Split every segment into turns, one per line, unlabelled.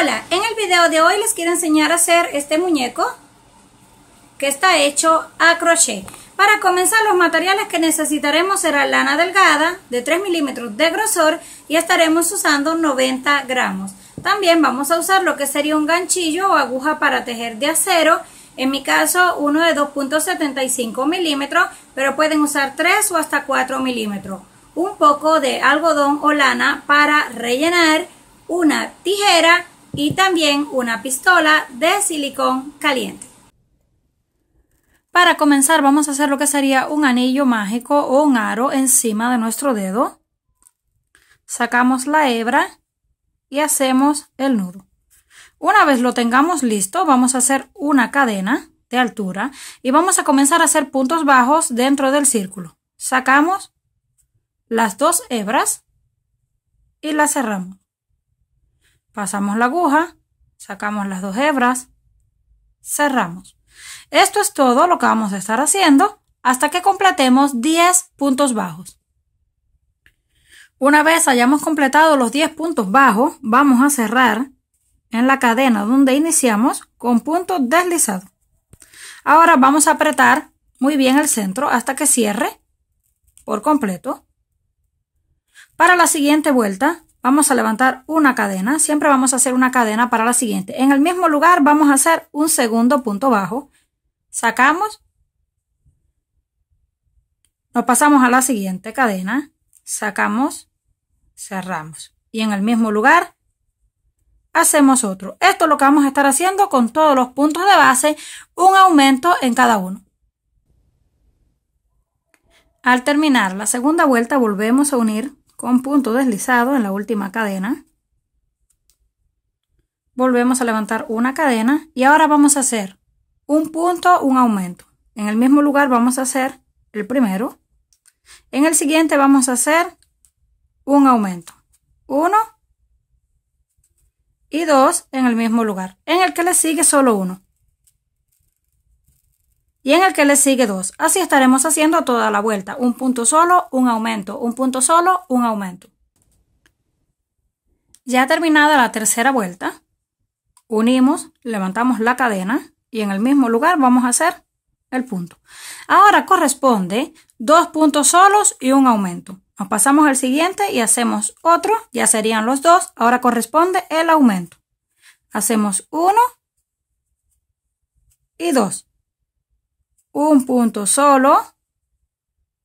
Hola, en el video de hoy les quiero enseñar a hacer este muñeco que está hecho a crochet. Para comenzar los materiales que necesitaremos será lana delgada de 3 milímetros de grosor y estaremos usando 90 gramos. También vamos a usar lo que sería un ganchillo o aguja para tejer de acero, en mi caso uno de 2.75 milímetros, pero pueden usar 3 o hasta 4 milímetros. Un poco de algodón o lana para rellenar, una tijera y también una pistola de silicón caliente. Para comenzar vamos a hacer lo que sería un anillo mágico o un aro encima de nuestro dedo. Sacamos la hebra y hacemos el nudo. Una vez lo tengamos listo vamos a hacer una cadena de altura y vamos a comenzar a hacer puntos bajos dentro del círculo. Sacamos las dos hebras y las cerramos. Pasamos la aguja, sacamos las dos hebras, cerramos. Esto es todo lo que vamos a estar haciendo hasta que completemos 10 puntos bajos. Una vez hayamos completado los 10 puntos bajos, vamos a cerrar en la cadena donde iniciamos con punto deslizado. Ahora vamos a apretar muy bien el centro hasta que cierre por completo. Para la siguiente vuelta vamos a levantar una cadena, siempre vamos a hacer una cadena para la siguiente. En el mismo lugar vamos a hacer un segundo punto bajo, sacamos, nos pasamos a la siguiente cadena, sacamos, cerramos. Y en el mismo lugar hacemos otro. Esto es lo que vamos a estar haciendo con todos los puntos de base, un aumento en cada uno. Al terminar la segunda vuelta volvemos a unir con punto deslizado en la última cadena. Volvemos a levantar una cadena y ahora vamos a hacer un punto, un aumento. En el mismo lugar vamos a hacer el primero. En el siguiente vamos a hacer un aumento. Uno y dos en el mismo lugar. En el que le sigue solo uno y en el que le sigue dos, Así estaremos haciendo toda la vuelta. Un punto solo, un aumento, un punto solo, un aumento. Ya terminada la tercera vuelta, unimos, levantamos la cadena y en el mismo lugar vamos a hacer el punto. Ahora corresponde dos puntos solos y un aumento. Nos pasamos al siguiente y hacemos otro, ya serían los dos. Ahora corresponde el aumento. Hacemos uno y dos un punto solo,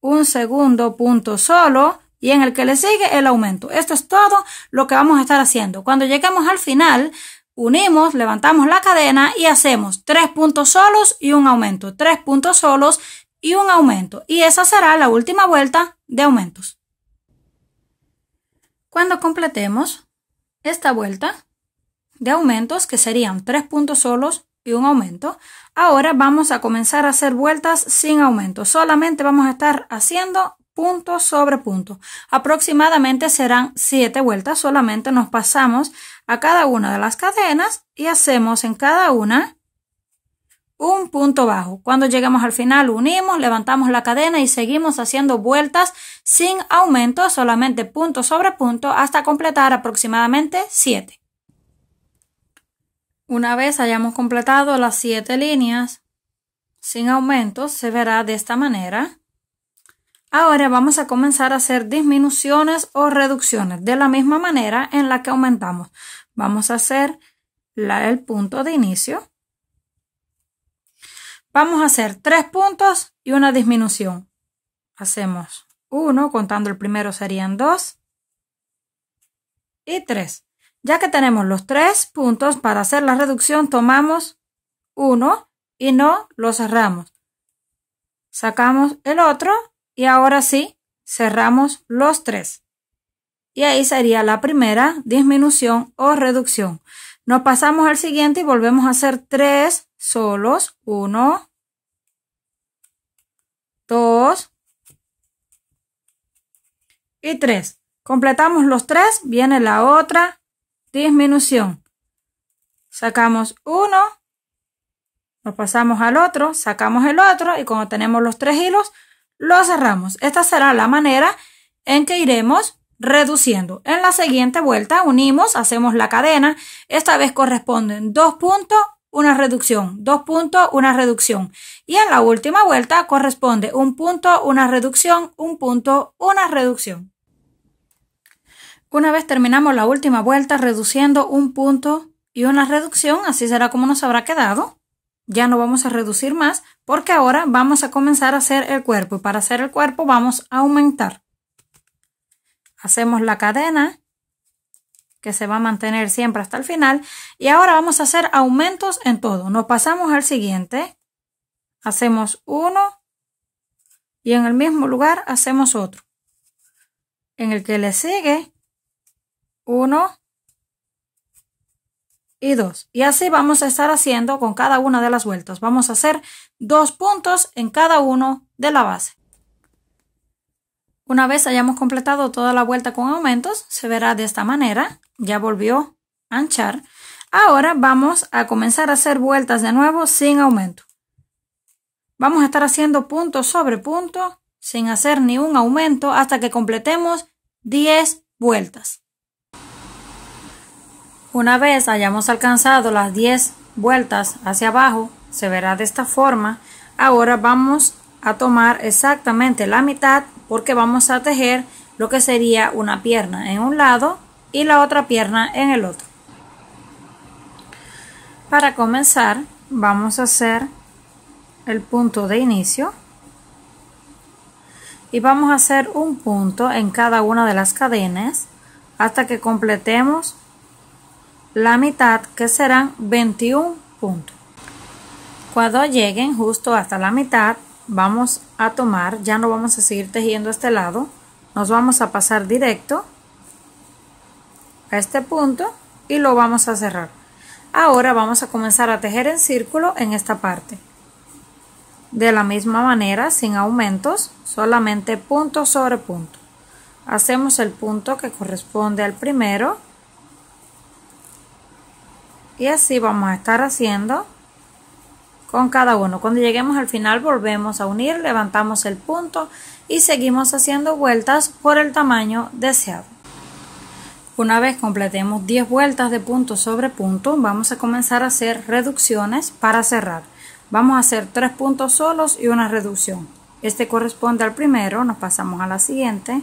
un segundo punto solo y en el que le sigue el aumento. Esto es todo lo que vamos a estar haciendo. Cuando lleguemos al final, unimos, levantamos la cadena y hacemos tres puntos solos y un aumento, tres puntos solos y un aumento. Y esa será la última vuelta de aumentos. Cuando completemos esta vuelta de aumentos, que serían tres puntos solos y un aumento. Ahora vamos a comenzar a hacer vueltas sin aumento. Solamente vamos a estar haciendo punto sobre punto. Aproximadamente serán siete vueltas. Solamente nos pasamos a cada una de las cadenas y hacemos en cada una un punto bajo. Cuando lleguemos al final, unimos, levantamos la cadena y seguimos haciendo vueltas sin aumento, solamente punto sobre punto, hasta completar aproximadamente 7. Una vez hayamos completado las siete líneas sin aumentos, se verá de esta manera. Ahora vamos a comenzar a hacer disminuciones o reducciones de la misma manera en la que aumentamos. Vamos a hacer la, el punto de inicio. Vamos a hacer tres puntos y una disminución. Hacemos uno, contando el primero serían dos y tres. Ya que tenemos los tres puntos para hacer la reducción, tomamos uno y no lo cerramos. Sacamos el otro y ahora sí cerramos los tres. Y ahí sería la primera disminución o reducción. Nos pasamos al siguiente y volvemos a hacer tres solos. Uno, dos y tres. Completamos los tres, viene la otra disminución. Sacamos uno, nos pasamos al otro, sacamos el otro y cuando tenemos los tres hilos, lo cerramos. Esta será la manera en que iremos reduciendo. En la siguiente vuelta unimos, hacemos la cadena. Esta vez corresponden dos puntos, una reducción, dos puntos, una reducción. Y en la última vuelta corresponde un punto, una reducción, un punto, una reducción. Una vez terminamos la última vuelta reduciendo un punto y una reducción, así será como nos habrá quedado. Ya no vamos a reducir más porque ahora vamos a comenzar a hacer el cuerpo y para hacer el cuerpo vamos a aumentar. Hacemos la cadena que se va a mantener siempre hasta el final y ahora vamos a hacer aumentos en todo. Nos pasamos al siguiente, hacemos uno y en el mismo lugar hacemos otro. En el que le sigue 1 y 2. Y así vamos a estar haciendo con cada una de las vueltas. Vamos a hacer dos puntos en cada uno de la base. Una vez hayamos completado toda la vuelta con aumentos, se verá de esta manera. Ya volvió a anchar. Ahora vamos a comenzar a hacer vueltas de nuevo sin aumento. Vamos a estar haciendo punto sobre punto sin hacer ni un aumento hasta que completemos 10 vueltas. Una vez hayamos alcanzado las 10 vueltas hacia abajo, se verá de esta forma. Ahora vamos a tomar exactamente la mitad porque vamos a tejer lo que sería una pierna en un lado y la otra pierna en el otro. Para comenzar vamos a hacer el punto de inicio y vamos a hacer un punto en cada una de las cadenas hasta que completemos la mitad, que serán 21 puntos. Cuando lleguen justo hasta la mitad, vamos a tomar, ya no vamos a seguir tejiendo este lado, nos vamos a pasar directo a este punto y lo vamos a cerrar. Ahora vamos a comenzar a tejer en círculo en esta parte. De la misma manera, sin aumentos, solamente punto sobre punto. Hacemos el punto que corresponde al primero, y así vamos a estar haciendo con cada uno cuando lleguemos al final volvemos a unir levantamos el punto y seguimos haciendo vueltas por el tamaño deseado una vez completemos 10 vueltas de punto sobre punto vamos a comenzar a hacer reducciones para cerrar vamos a hacer tres puntos solos y una reducción este corresponde al primero nos pasamos a la siguiente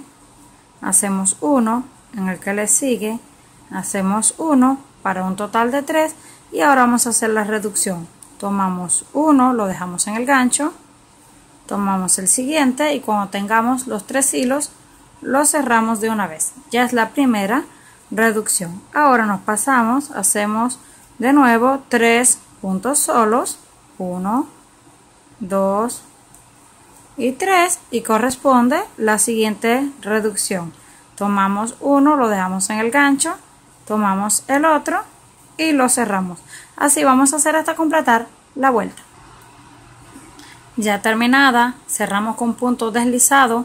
hacemos uno en el que le sigue hacemos uno para un total de tres y ahora vamos a hacer la reducción. Tomamos uno, lo dejamos en el gancho, tomamos el siguiente y cuando tengamos los tres hilos lo cerramos de una vez. Ya es la primera reducción. Ahora nos pasamos, hacemos de nuevo tres puntos solos, uno dos y tres y corresponde la siguiente reducción. Tomamos uno, lo dejamos en el gancho, tomamos el otro y lo cerramos. Así vamos a hacer hasta completar la vuelta. Ya terminada, cerramos con punto deslizado.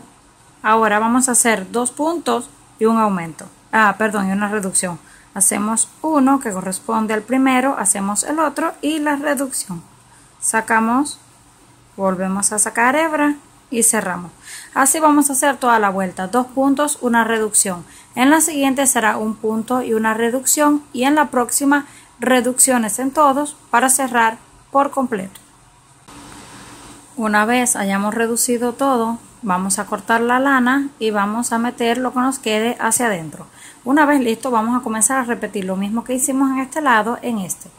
Ahora vamos a hacer dos puntos y un aumento. Ah, perdón, y una reducción. Hacemos uno que corresponde al primero, hacemos el otro y la reducción. Sacamos, volvemos a sacar hebra y cerramos. Así vamos a hacer toda la vuelta. Dos puntos, una reducción. En la siguiente será un punto y una reducción y en la próxima reducciones en todos para cerrar por completo. Una vez hayamos reducido todo, vamos a cortar la lana y vamos a meter lo que nos quede hacia adentro. Una vez listo, vamos a comenzar a repetir lo mismo que hicimos en este lado, en este.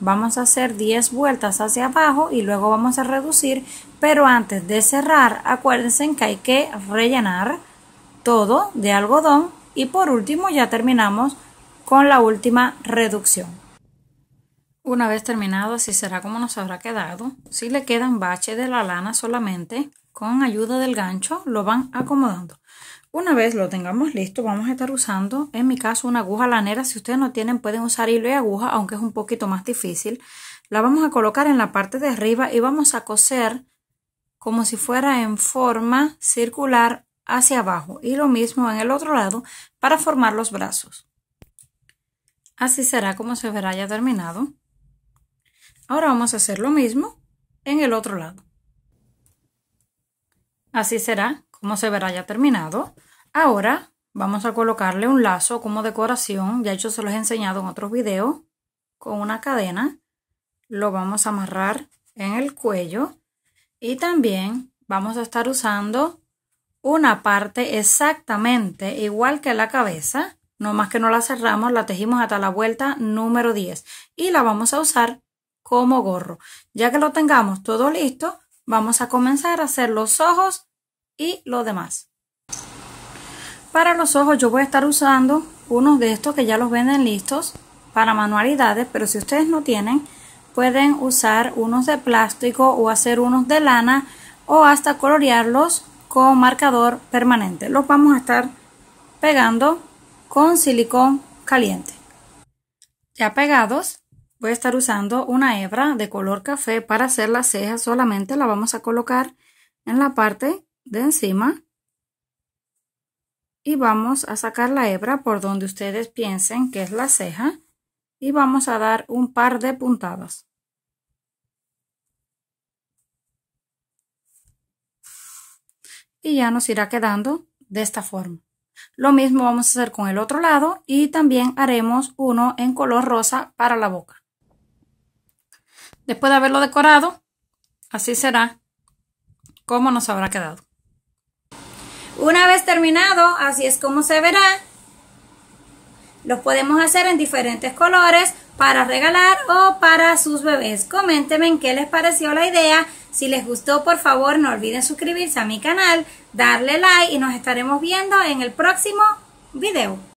Vamos a hacer 10 vueltas hacia abajo y luego vamos a reducir, pero antes de cerrar, acuérdense que hay que rellenar todo de algodón y por último ya terminamos con la última reducción. Una vez terminado así será como nos habrá quedado. Si le quedan baches de la lana solamente, con ayuda del gancho lo van acomodando. Una vez lo tengamos listo, vamos a estar usando, en mi caso, una aguja lanera. Si ustedes no tienen, pueden usar hilo y aguja, aunque es un poquito más difícil. La vamos a colocar en la parte de arriba y vamos a coser como si fuera en forma circular hacia abajo y lo mismo en el otro lado para formar los brazos. Así será como se verá ya terminado. Ahora vamos a hacer lo mismo en el otro lado. Así será como se verá ya terminado. Ahora vamos a colocarle un lazo como decoración. Ya yo se los he enseñado en otros videos. Con una cadena lo vamos a amarrar en el cuello. Y también vamos a estar usando una parte exactamente igual que la cabeza, no más que no la cerramos, la tejimos hasta la vuelta número 10 y la vamos a usar como gorro. Ya que lo tengamos todo listo, vamos a comenzar a hacer los ojos y lo demás. Para los ojos yo voy a estar usando unos de estos que ya los venden listos para manualidades, pero si ustedes no tienen, pueden usar unos de plástico o hacer unos de lana o hasta colorearlos con marcador permanente. Los vamos a estar pegando con silicón caliente. Ya pegados, voy a estar usando una hebra de color café para hacer las cejas. Solamente la vamos a colocar en la parte de encima. Y vamos a sacar la hebra por donde ustedes piensen que es la ceja. Y vamos a dar un par de puntadas. y ya nos irá quedando de esta forma. Lo mismo vamos a hacer con el otro lado y también haremos uno en color rosa para la boca. Después de haberlo decorado, así será como nos habrá quedado. Una vez terminado, así es como se verá. Los podemos hacer en diferentes colores para regalar o para sus bebés. Coméntenme en qué les pareció la idea. Si les gustó, por favor, no olviden suscribirse a mi canal, darle like y nos estaremos viendo en el próximo video.